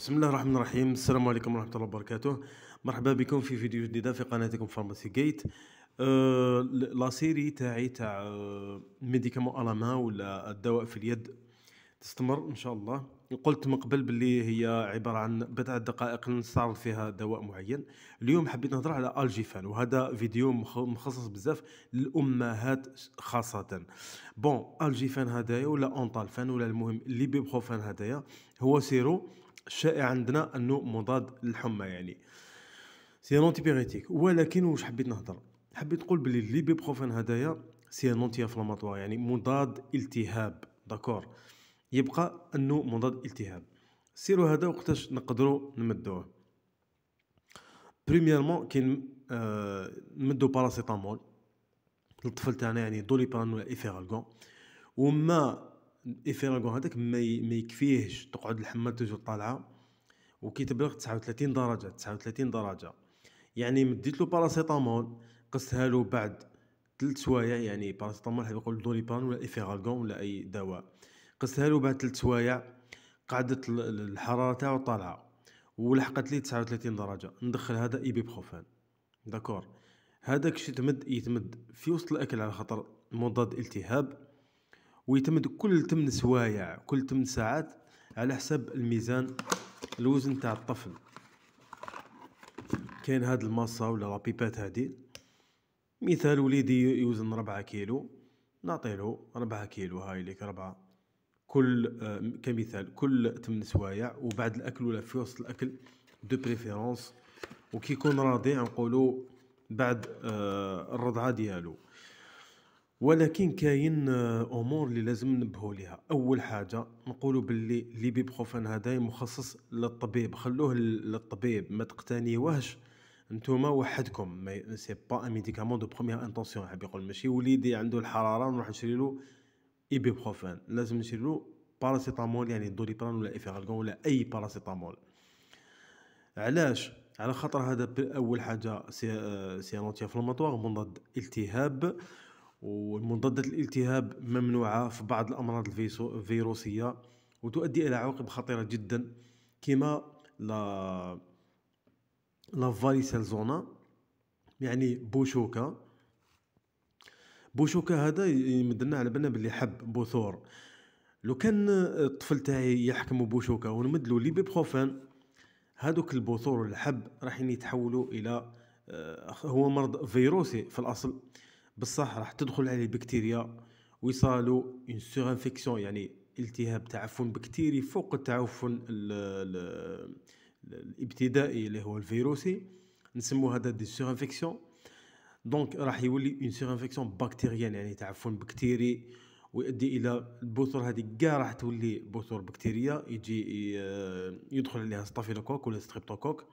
بسم الله الرحمن الرحيم السلام عليكم ورحمه الله وبركاته مرحبا بكم في فيديو جديد في قناتكم فارماسي جيت أه لا سيري تاعي تاع ميديكامون الاما ولا الدواء في اليد تستمر ان شاء الله قلت من قبل باللي هي عباره عن بضع دقائق نستعرض فيها دواء معين اليوم حبيت نهضر على الجيفان وهذا فيديو مخصص بزاف للامهات خاصه بون الجيفان هذايا ولا اونطالفان ولا المهم اللي بيبروفان هو سيرو الشائع عندنا انه مضاد للحمى يعني سي ان ولكن واش حبيت نهضر حبيت نقول بلي الليبيبروفين هذايا سي ان انتي انفلاماتوار يعني مضاد التهاب داكور يبقى انه مضاد التهاب السيرو هذا وقتاش نقدروا نمدوه بريميرمون كاين آه نمدو باراسيتامول للطفل تاعنا يعني دوليبران ولا ايفيرالغون وما ايفيرالغون هذاك ما يكفيهش تقعد الحمى تجو طالعه وكي تبلغ 39 درجه 39 درجه يعني مديت له باراسيتامول قصتها له بعد ثلاث سوايع يعني باراسيتامول حاب يقول دوليبران ولا ايفيرالغون ولا اي دواء قستها له بعد ثلاث سوايع قعدت الحراره تاعو طالعه ولحقت لي 39 درجه ندخل هذا بخوفان داكور هذاك الشيء تمد يتمد في وسط الاكل على خاطر مضاد التهاب ويتمد كل 8 سوايع كل 8 ساعات على حسب الميزان الوزن تاع الطفل كاين هاد الماصة ولا لابيبات هادي مثال وليدي يوزن ربعة كيلو نعطيلو ربعة كيلو هاي ليك ربعة كل آه، كمثال كل 8 سوايع وبعد الاكل ولا في وسط الاكل دو بريفيرونس وكيكون راضي نقولوا بعد آه، الرضعه ديالو ولكن كاين آه، امور اللي لازم ننبهوا ليها اول حاجه نقولوا باللي لي بيبروفان هذا مخصص للطبيب خلوه للطبيب ما تقتنيوهش نتوما وحدكم سي با ان ميديكامون دو بروميير انتونسيون حاب يقول ماشي وليدي عنده الحراره نروح نشري له ايبيبروفين لازم نشري له باراسيتامول يعني دوليبران ولا افيرالكون ولا اي باراسيتامول علاش على خاطر هذا اول حاجه سي آه، سي انتي انفلاماتوار مضاد التهاب والمضادات الالتهاب ممنوعه في بعض الامراض الفيروسيه وتؤدي الى عواقب خطيره جدا كما لا لا فاليسيل زونا يعني بوشوكه بوشوكا هذا يمدلنا على بالنا باللي حب بوثور لو كان الطفل تاعي يحكم بوشوكا ونمدلو بيبروفان هذوك البثور والحب راحين يتحولوا الى آه، هو مرض فيروسي في الاصل بصح راح تدخل عليه بكتيريا ويصالو اون سور انفيكسيون يعني التهاب تعفن بكتيري فوق التعفن ال الابتدائي اللي هو الفيروسي نسمو هذا دي سور انفيكسيون دونك راح يولي اون سيغ انفيكسيون بكتيريان يعني تعفن بكتيري ويؤدي الى البثور هذه كاع راح تولي بثور بكتيريه يجي آه، يدخل عليها ستافيلوكوك ولا ستريبتوكوك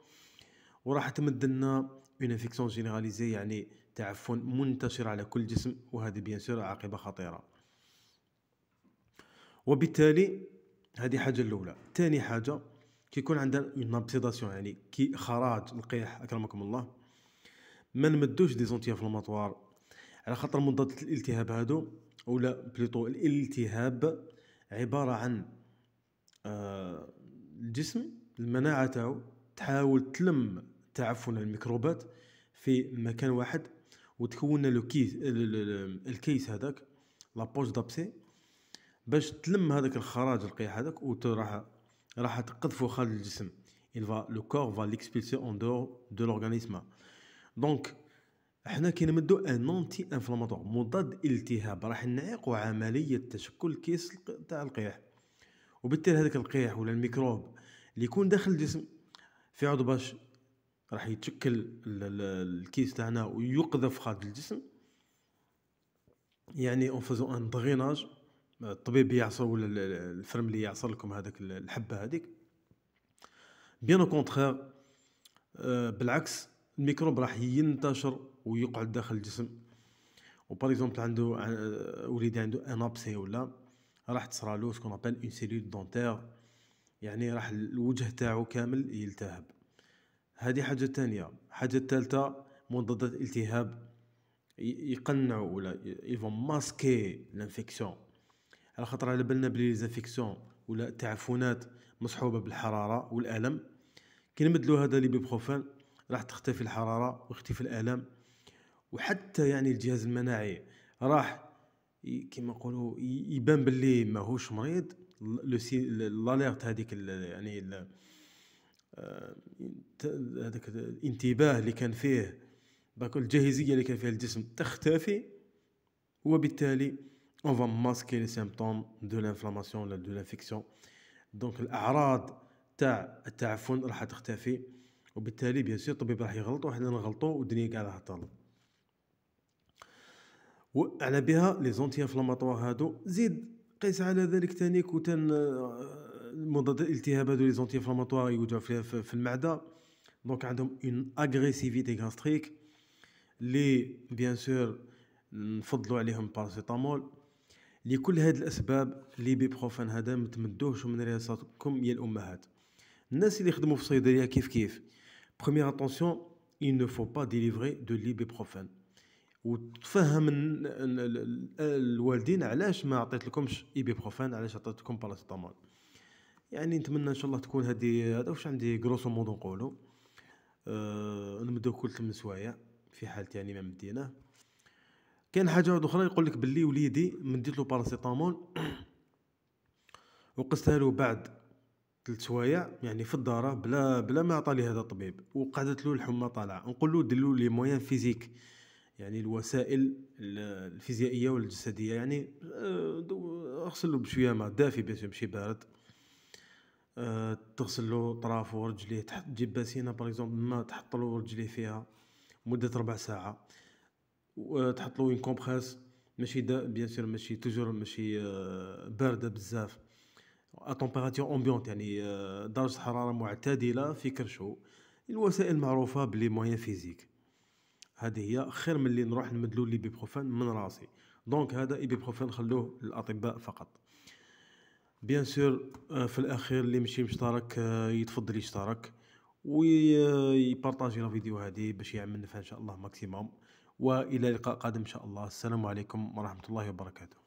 وراح تمد لنا اون انفيكسيون جينيراليزي يعني تعفن منتشر على كل جسم وهذه بيان سور عاقبه خطيره وبالتالي هذه حاجه الاولى ثاني حاجه كيكون عندنا اون يعني كي خراج القيح اكرمكم الله ما نمدوش دي زونتي انفلاماتوار على خاطر مضادات الالتهاب هادو ولا بليطو الالتهاب عباره عن آه، الجسم المناعه تاعو تحاول تلم تعفن الميكروبات في مكان واحد وتكون لو كيس الكيس هذاك لابوش دابسي باش تلم هذاك الخراج القيح هذاك وراح راح تقذفو خارج الجسم il va le corps va l'expulser en dehors de l'organisme دونك حنا كنمدو ان انتي انفلاماتوار مضاد التهاب راح نعيقو عمليه تشكل كيس تاع القيح وبالتالي هذاك القيح ولا الميكروب اللي يكون داخل الجسم في عضو باش راح يتشكل الكيس تاعنا ويقذف خارج الجسم يعني اون فازو ان دغيناج الطبيب يعصر ولا اللي يعصر لكم هذاك الحبه هذيك بيان او كونترير بالعكس الميكروب راح ينتشر ويقعد داخل الجسم وبار اكزومبل عنده آه، وليدي عنده ان ابسي ولا راح تصرالو سكون ابل اون سيلول دونتير يعني راح الوجه تاعو كامل يلتهب هذه حاجة تانية حاجة ثالثة مضادات التهاب يقنعوا ولا يفون ماسكي لانفيكسيون على خاطر على بالنا بلي ليزانفيكسيون ولا التعفنات مصحوبة بالحرارة والألم كي نمدلو هذا لي بيبروفان راح تختفي الحراره ويختفي الآلام وحتى يعني الجهاز المناعي راح كما نقولوا يبان باللي ماهوش مريض لو سي لاليرت هذيك يعني آه، هذاك الانتباه اللي كان فيه داك الجاهزيه اللي كان فيها الجسم تختفي وبالتالي اون فا ماسكي لي سيمبتوم دو لانفلاماسيون ولا دو لانفيكسيون دونك الاعراض تاع التعفن راح تختفي وبالتالي بيان سور الطبيب راح يغلط وحنا نغلطو والدنيا كاع راح تغلط وعلى بها لي زونتي انفلاماتوار هادو زيد قيس على ذلك تاني كوتان آه، مضاد الالتهاب هادو لي زونتي انفلاماتوار يوجعو فيها في المعده دونك عندهم اون اغريسيفيتي غاستريك لي بيان سور نفضلوا عليهم باراسيتامول لكل هاد الاسباب لي بيبروفان هذا متمدوهش من رئاساتكم يا الامهات الناس اللي يخدموا في الصيدليه كيف كيف Première intention, il ne faut pas délivrer de libé profane. وتفهم الوالدين علاش ما عطيت لكمش ايبيبروفان علاش عطيتكم باراسيتامول يعني نتمنى ان شاء الله تكون هذه هذا واش عندي كروسو مودو نقولو أه نبداو كل ثمن سوايع في حال يعني ما مديناه كاين حاجه واحده اخرى يقول لك باللي وليدي مديت له باراسيتامول وقستها له بعد ثلاث سوايع يعني في الدار بلا بلا ما عطى هذا الطبيب وقعدت له الحمى طالعه نقول له دلو لي مويان فيزيك يعني الوسائل الفيزيائيه والجسديه يعني آه، اغسل له بشويه ماء دافي باش ماشي بارد آه، تغسل له طرافه ورجليه تحط جيب باسينه باغ اكزومبل ما تحط له رجليه فيها مده ربع ساعه وتحط له اون كومبريس ماشي بيان سور ماشي توجور ماشي آه، بارده بزاف تمبيراتور امبيونت يعني درجه حراره معتدله في كرشو الوسائل المعروفة بلي موان فيزيك هذه هي خير من اللي نروح نمدلو لي من راسي دونك هذا ايبيبروفان خلوه للاطباء فقط بيان سور euh, في الاخير اللي مشي مشترك آه، يتفضل يشترك ويبارطاجي آه، لا فيديو هذه باش يعمل نفع ان شاء الله ماكسيموم والى لقاء قادم ان شاء الله السلام عليكم ورحمه الله وبركاته